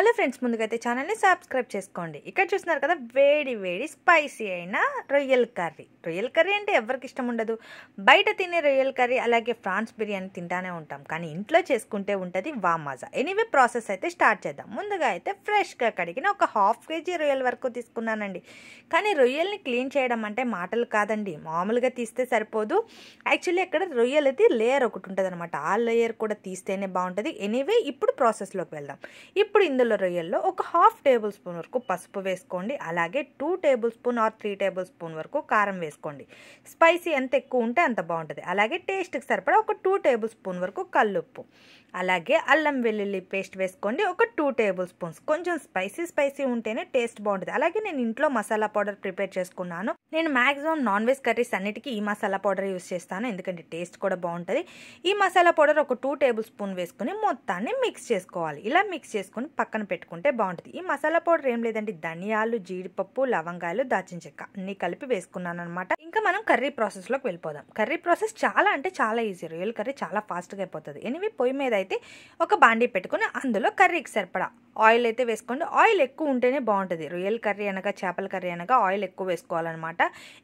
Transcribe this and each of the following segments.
hello friends ముందుగా అయితే ఛానల్ని సబ్స్క్రైబ్ చేసుకోండి ఇక్కడ చూస్తున్నారు కదా వేడి వేడి స్పైసీ అయిన రొయ్యల కర్రీ రొయ్యల కర్రీ అంటే ఎవరికి ఇష్టం ఉండదు బయట తినే రొయ్యల కర్రీ అలాగే ఫ్రాన్స్ బిర్యానీ తింటానే ఉంటాం కానీ ఇంట్లో చేసుకుంటే ఉంటుంది మజా ఎనీవే ప్రాసెస్ అయితే స్టార్ట్ చేద్దాం ముందుగా అయితే ఫ్రెష్గా కడిగిన ఒక హాఫ్ కేజీ రొయ్యల వరకు తీసుకున్నానండి కానీ రొయ్యల్ని క్లీన్ చేయడం అంటే మాటలు కాదండి మామూలుగా తీస్తే సరిపోదు యాక్చువల్లీ అక్కడ రొయ్యలది లేయర్ ఒకటి ఉంటుంది అనమాట ఆ లేయర్ కూడా తీస్తేనే బాగుంటుంది ఎనీవే ఇప్పుడు ప్రాసెస్లోకి వెళ్దాం ఇప్పుడు ఇందులో పుల్ల రొయ్యల్లో ఒక హాఫ్ టేబుల్ స్పూన్ వరకు పసుపు వేసుకోండి అలాగే two tablespoon or three tablespoon వరకు కారం వేసుకోండి స్పైసీ ఎంత ఎక్కువ ఉంటే అంత బాగుంటుంది అలాగే టేస్ట్కి సరిపడా ఒక టూ టేబుల్ స్పూన్ వరకు కల్లుప్పు అలాగే అల్లం వెల్లుల్లి పేస్ట్ వేసుకోండి ఒక టూ టేబుల్ స్పూన్స్ కొంచెం స్పైసీ స్పైసీ ఉంటేనే టేస్ట్ బాగుంటుంది అలాగే నేను ఇంట్లో మసాలా పౌడర్ ప్రిపేర్ చేసుకున్నాను నేను మాక్సిమం నాన్ వెజ్ కర్రీస్ అన్నిటికీ ఈ మసాలా పౌడర్ యూస్ చేస్తాను ఎందుకంటే టేస్ట్ కూడా బాగుంటుంది ఈ మసాలా పౌడర్ ఒక టూ టేబుల్ స్పూన్ వేసుకుని మొత్తాన్ని మిక్స్ చేసుకోవాలి ఇలా మిక్స్ చేసుకుని పక్క పక్కన పెట్టుకుంటే బాగుంటుంది ఈ మసాలా పౌడర్ ఏం లేదండి ధనియాలు జీడిపప్పు లవంగాయలు దాచిన చెక్క అన్ని కలిపి వేసుకున్నాను అనమాట ఇంకా మనం కర్రీ ప్రాసెస్లోకి వెళ్ళిపోదాం కర్రీ ప్రాసెస్ చాలా అంటే చాలా ఈజీ రొయ్యల కర్రీ చాలా ఫాస్ట్గా అయిపోతుంది ఎనివి పొయ్యి మీద అయితే ఒక బాండీ పెట్టుకుని అందులో కర్రీకి సరిపడా ఆయిల్ అయితే వేసుకోండి ఆయిల్ ఎక్కువ ఉంటేనే బాగుంటుంది రొయ్యల కర్రీ అనగా చేపల కర్రీ అనగా ఆయిల్ ఎక్కువ వేసుకోవాలన్నమాట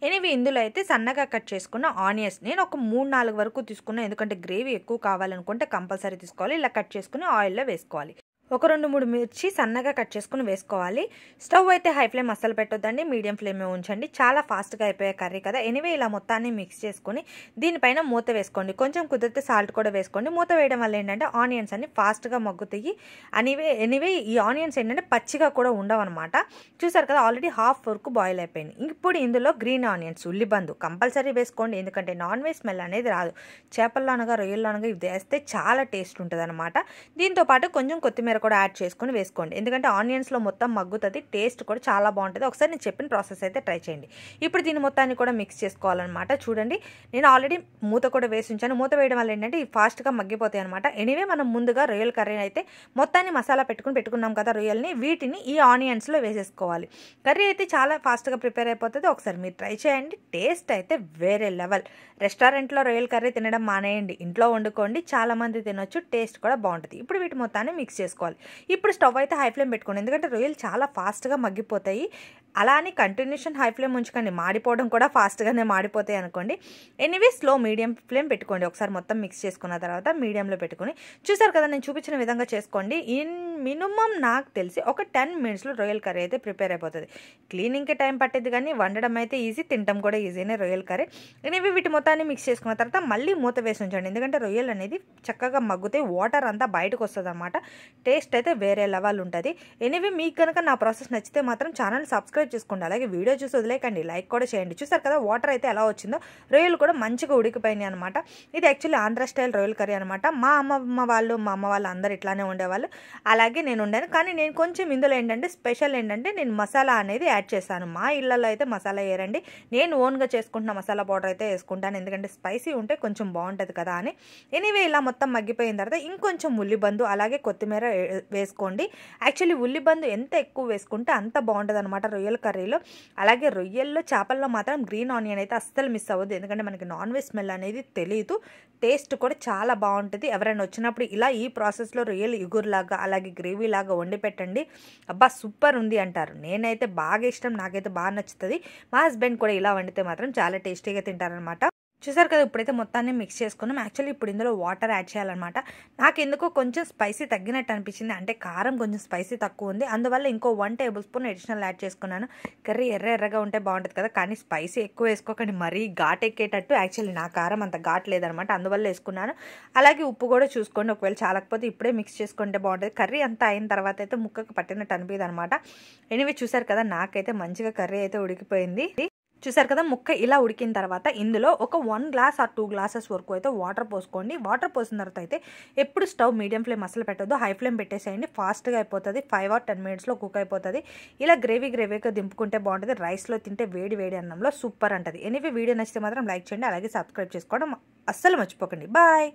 ఎనివి ఇందులో అయితే సన్నగా కట్ చేసుకున్న ఆనియన్స్ నేను ఒక మూడు నాలుగు వరకు తీసుకున్నాను ఎందుకంటే గ్రేవీ ఎక్కువ కావాలనుకుంటే కంపల్సరీ తీసుకోవాలి ఇలా కట్ చేసుకుని ఆయిల్లో వేసుకోవాలి ఒక రెండు మూడు మిర్చి సన్నగా కట్ చేసుకుని వేసుకోవాలి స్టవ్ అయితే హై ఫ్లేమ్ అస్సలు పెట్టొద్దండి మీడియం ఫ్లేమే ఉంచండి చాలా ఫాస్ట్గా అయిపోయే కర్రీ కదా ఎనివే ఇలా మొత్తాన్ని మిక్స్ చేసుకుని దీనిపైన మూత వేసుకోండి కొంచెం కుదిరితే సాల్ట్ కూడా వేసుకోండి మూత వేయడం వల్ల ఏంటంటే ఆనియన్స్ అన్ని ఫాస్ట్గా మగ్గుతాయి అనివే ఎనివే ఈ ఆనియన్స్ ఏంటంటే పచ్చిగా కూడా ఉండవు అనమాట చూసారు కదా ఆల్రెడీ హాఫ్ వరకు బాయిల్ అయిపోయింది ఇప్పుడు ఇందులో గ్రీన్ ఆనియన్స్ ఉల్లిబందు కంపల్సరీ వేసుకోండి ఎందుకంటే నాన్ వెజ్ స్మెల్ అనేది రాదు చేపల్లోనగా రొయ్యల్లోనగా ఇది వేస్తే చాలా టేస్ట్ ఉంటుంది అనమాట దీంతోపాటు కొంచెం కొత్తిమీర కొత్తిమీర కూడా యాడ్ చేసుకొని వేసుకోండి ఎందుకంటే ఆనియన్స్లో మొత్తం మగ్గుతుంది టేస్ట్ కూడా చాలా బాగుంటుంది ఒకసారి నేను చెప్పిన ప్రాసెస్ అయితే ట్రై చేయండి ఇప్పుడు దీని మొత్తాన్ని కూడా మిక్స్ చేసుకోవాలన్నమాట చూడండి నేను ఆల్రెడీ మూత కూడా వేసి ఉంచాను మూత వేయడం వల్ల ఏంటంటే ఫాస్ట్గా మగ్గిపోతాయి అనమాట ఎనీవే మనం ముందుగా రొయ్యల కర్రీ అయితే మొత్తాన్ని మసాలా పెట్టుకుని పెట్టుకున్నాం కదా రొయ్యల్ని వీటిని ఈ ఆనియన్స్లో వేసేసుకోవాలి కర్రీ అయితే చాలా ఫాస్ట్గా ప్రిపేర్ అయిపోతుంది ఒకసారి మీరు ట్రై చేయండి టేస్ట్ అయితే వేరే లెవెల్ రెస్టారెంట్లో రొయ్యల కర్రీ తినడం మానేయండి ఇంట్లో వండుకోండి చాలామంది తినొచ్చు టేస్ట్ కూడా బాగుంటుంది ఇప్పుడు వీటి మొత్తాన్ని మిక్స్ చేసుకోవాలి పెట్టుకోవాలి ఇప్పుడు స్టవ్ అయితే హై ఫ్లేమ్ పెట్టుకోండి ఎందుకంటే రొయ్యలు చాలా ఫాస్ట్గా మగ్గిపోతాయి అలా అని కంటిన్యూషన్ హై ఫ్లేమ్ ఉంచుకోండి మాడిపోవడం కూడా ఫాస్ట్గానే మాడిపోతాయి అనుకోండి ఎనీవే స్లో మీడియం ఫ్లేమ్ పెట్టుకోండి ఒకసారి మొత్తం మిక్స్ చేసుకున్న తర్వాత మీడియంలో పెట్టుకుని చూసారు కదా నేను చూపించిన విధంగా చేసుకోండి ఇన్ మినిమం నాకు తెలిసి ఒక టెన్ మినిట్స్లో రొయ్యల కర్రీ అయితే ప్రిపేర్ అయిపోతుంది క్లీనింగ్కి టైం పట్టేది కానీ వండడం అయితే ఈజీ తినడం కూడా ఈజీనే రొయ్యల కర్రీ ఎనీవే వీటి మొత్తాన్ని మిక్స్ చేసుకున్న తర్వాత మళ్ళీ మూత వేసి ఉంచండి ఎందుకంటే రొయ్యలు అనేది చక్కగా మగ్గుతాయి వాటర్ అంతా బయటకు వస్తుంది అనమాట టే టేస్ట్ అయితే వేరే లెవెల్ ఉంటుంది ఎనివే మీకు కనుక నా ప్రాసెస్ నచ్చితే మాత్రం ఛానల్ సబ్స్క్రైబ్ చేసుకోండి అలాగే వీడియో చూసి వదిలేకండి లైక్ కూడా చేయండి చూసారు కదా వాటర్ అయితే ఎలా వచ్చిందో రొయ్యలు కూడా మంచిగా ఉడికిపోయినాయి అనమాట ఇది యాక్చువల్లీ ఆంధ్ర స్టైల్ రొయ్యల కర్రీ అనమాట మా అమ్మమ్మ వాళ్ళు మా అమ్మ వాళ్ళు అందరు ఇట్లానే ఉండేవాళ్ళు అలాగే నేను ఉండాను కానీ నేను కొంచెం ఇందులో ఏంటంటే స్పెషల్ ఏంటంటే నేను మసాలా అనేది యాడ్ చేశాను మా ఇళ్ళలో అయితే మసాలా వేయరండి నేను ఓన్గా చేసుకుంటున్న మసాలా పౌడర్ అయితే వేసుకుంటాను ఎందుకంటే స్పైసీ ఉంటే కొంచెం బాగుంటుంది కదా అని ఎనీవే ఇలా మొత్తం మగ్గిపోయిన తర్వాత ఇంకొంచెం ముల్లిబందు అలాగే కొత్తిమీర వేసుకోండి యాక్చువల్లీ ఉల్లిబందు ఎంత ఎక్కువ వేసుకుంటే అంత బాగుంటుంది అనమాట రొయ్యల కర్రీలో అలాగే రొయ్యల్లో చేపల్లో మాత్రం గ్రీన్ ఆనియన్ అయితే అస్సలు మిస్ అవ్వద్దు ఎందుకంటే మనకి నాన్ వెజ్ స్మెల్ అనేది తెలియదు టేస్ట్ కూడా చాలా బాగుంటుంది ఎవరైనా వచ్చినప్పుడు ఇలా ఈ ప్రాసెస్లో రొయ్యలు ఇగురులాగా అలాగే గ్రేవీ లాగా వండి పెట్టండి అబ్బా సూపర్ ఉంది అంటారు నేనైతే బాగా ఇష్టం నాకైతే బాగా నచ్చుతుంది మా హస్బెండ్ కూడా ఇలా వండితే మాత్రం చాలా టేస్టీగా తింటారనమాట చూసారు కదా ఇప్పుడైతే మొత్తాన్ని మిక్స్ చేసుకున్నాం యాక్చువల్లీ ఇప్పుడు ఇందులో వాటర్ యాడ్ చేయాలన్నమాట నాకు ఎందుకో కొంచెం స్పైసీ తగ్గినట్టు అనిపించింది అంటే కారం కొంచెం స్పైసీ తక్కువ ఉంది అందువల్ల ఇంకో one tablespoon additional add చేసుకున్నాను కర్రీ ఎర్ర ఎర్రగా ఉంటే బాగుంటుంది కదా కానీ స్పైసీ ఎక్కువ వేసుకోకండి మరీ ఘాట్ ఎక్కేటట్టు యాక్చువల్లీ నా కారం అంత ఘాట్ లేదనమాట అందువల్ల వేసుకున్నాను అలాగే ఉప్పు కూడా చూసుకోండి ఒకవేళ చాలకపోతే ఇప్పుడే మిక్స్ చేసుకుంటే బాగుంటుంది కర్రీ అంతా అయిన తర్వాత అయితే ముక్కకు పట్టినట్టు అనిపించదు అనమాట ఎనివి చూసారు కదా నాకైతే మంచిగా కర్రీ అయితే ఉడికిపోయింది చూసారు కదా ముక్క ఇలా ఉడికిన తర్వాత ఇందులో ఒక one glass or two glasses వరకు అయితే వాటర్ పోసుకోండి వాటర్ పోసిన తర్వాత అయితే ఎప్పుడు స్టవ్ మీడియం ఫ్లేమ్ అసలు పెట్టద్దు హై ఫ్లేమ్ పెట్టేసేయండి ఫాస్ట్గా అయిపోతుంది ఫైవ్ ఆర్ టెన్ మినిట్స్లో కుక్ అయిపోతుంది ఇలా గ్రేవీ గ్రేవీగా దింపుకుంటే బాగుంటుంది రైస్లో తింటే వేడి వేడి అన్నంలో సూపర్ అంటుంది ఎనీవే వీడియో నచ్చితే మాత్రం లైక్ చేయండి అలాగే సబ్స్క్రైబ్ చేసుకోవడం అస్సలు మర్చిపోకండి బాయ్